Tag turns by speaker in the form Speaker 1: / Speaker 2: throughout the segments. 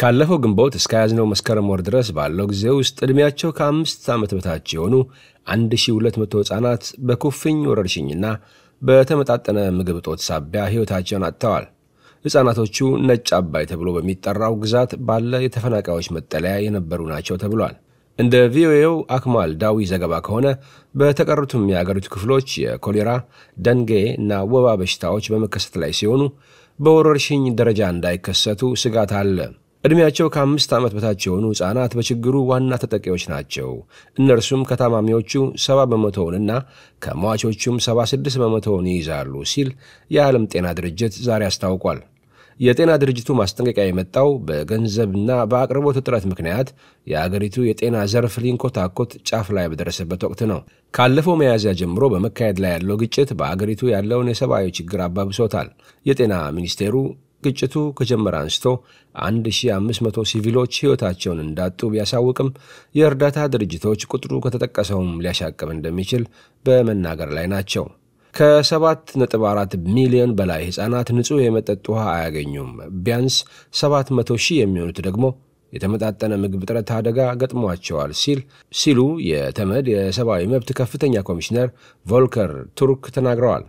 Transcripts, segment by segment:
Speaker 1: ካለፈው ግንቦት እስከ ያዝነው መስከረም ወር ድረስ ባለው ጊዜ ውስጥ ዕድሜያቸው ከአምስት ዓመት በታች የሆኑ 1200 ሕፃናት በኩፍኝ ወረርሽኝና በተመጣጠነ ምግብ እጦት ሳቢያ ሕይወታቸውን አጥተዋል። ሕፃናቶቹ ነጭ አባይ ተብሎ በሚጠራው ግዛት ባለ የተፈናቃዮች መጠለያ የነበሩ ናቸው ተብሏል። እንደ ቪኦኤው አክማል ዳዊ ዘገባ ከሆነ በተቀሩትም የአገሪቱ ክፍሎች የኮሌራ፣ ደንጌ እና ወባ በሽታዎች በመከሰት ላይ ሲሆኑ በወረርሽኝ ደረጃ እንዳይከሰቱ ስጋት አለ። ዕድሜያቸው ከአምስት ዓመት በታች የሆኑ ሕፃናት በችግሩ ዋና ተጠቂዎች ናቸው። እነርሱም ከታማሚዎቹ 70 በመቶውንና ከሟቾቹም 76 በመቶውን ይይዛሉ ሲል የዓለም ጤና ድርጅት ዛሬ አስታውቋል። የጤና ድርጅቱ ማስጠንቀቂያ የመጣው በገንዘብና በአቅርቦት እጥረት ምክንያት የአገሪቱ የጤና ዘርፍ ሊንኮታኮት ጫፍ ላይ በደረሰበት ወቅት ነው። ካለፈው መያዝያ ጀምሮ በመካሄድ ላይ ያለው ግጭት በአገሪቱ ያለውን የሰብአዊ ችግር አባብሶታል። የጤና ሚኒስቴሩ ግጭቱ ከጀመረ አንስቶ 1500 ሲቪሎች ሕይወታቸውን እንዳጡ ቢያሳውቅም የእርዳታ ድርጅቶች ቁጥሩ ከተጠቀሰውም ሊያሻቅብ እንደሚችል በመናገር ላይ ናቸው። ከ7.4 ሚሊዮን በላይ ሕፃናት ንጹሕ የመጠጥ ውሃ አያገኙም። ቢያንስ 700 ሺህ የሚሆኑት ደግሞ የተመጣጠነ ምግብ እጥረት አደጋ ገጥሟቸዋል ሲል ሲሉ የተመድ የሰብአዊ መብት ከፍተኛ ኮሚሽነር ቮልከር ቱርክ ተናግረዋል።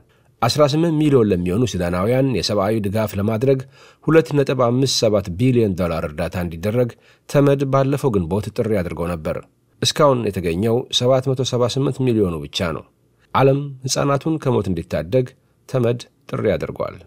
Speaker 1: 18 ሚሊዮን ለሚሆኑ ሱዳናውያን የሰብአዊ ድጋፍ ለማድረግ 2.57 ቢሊዮን ዶላር እርዳታ እንዲደረግ ተመድ ባለፈው ግንቦት ጥሪ አድርገው ነበር። እስካሁን የተገኘው 778 ሚሊዮኑ ብቻ ነው። ዓለም ሕፃናቱን ከሞት እንዲታደግ ተመድ ጥሪ አድርጓል።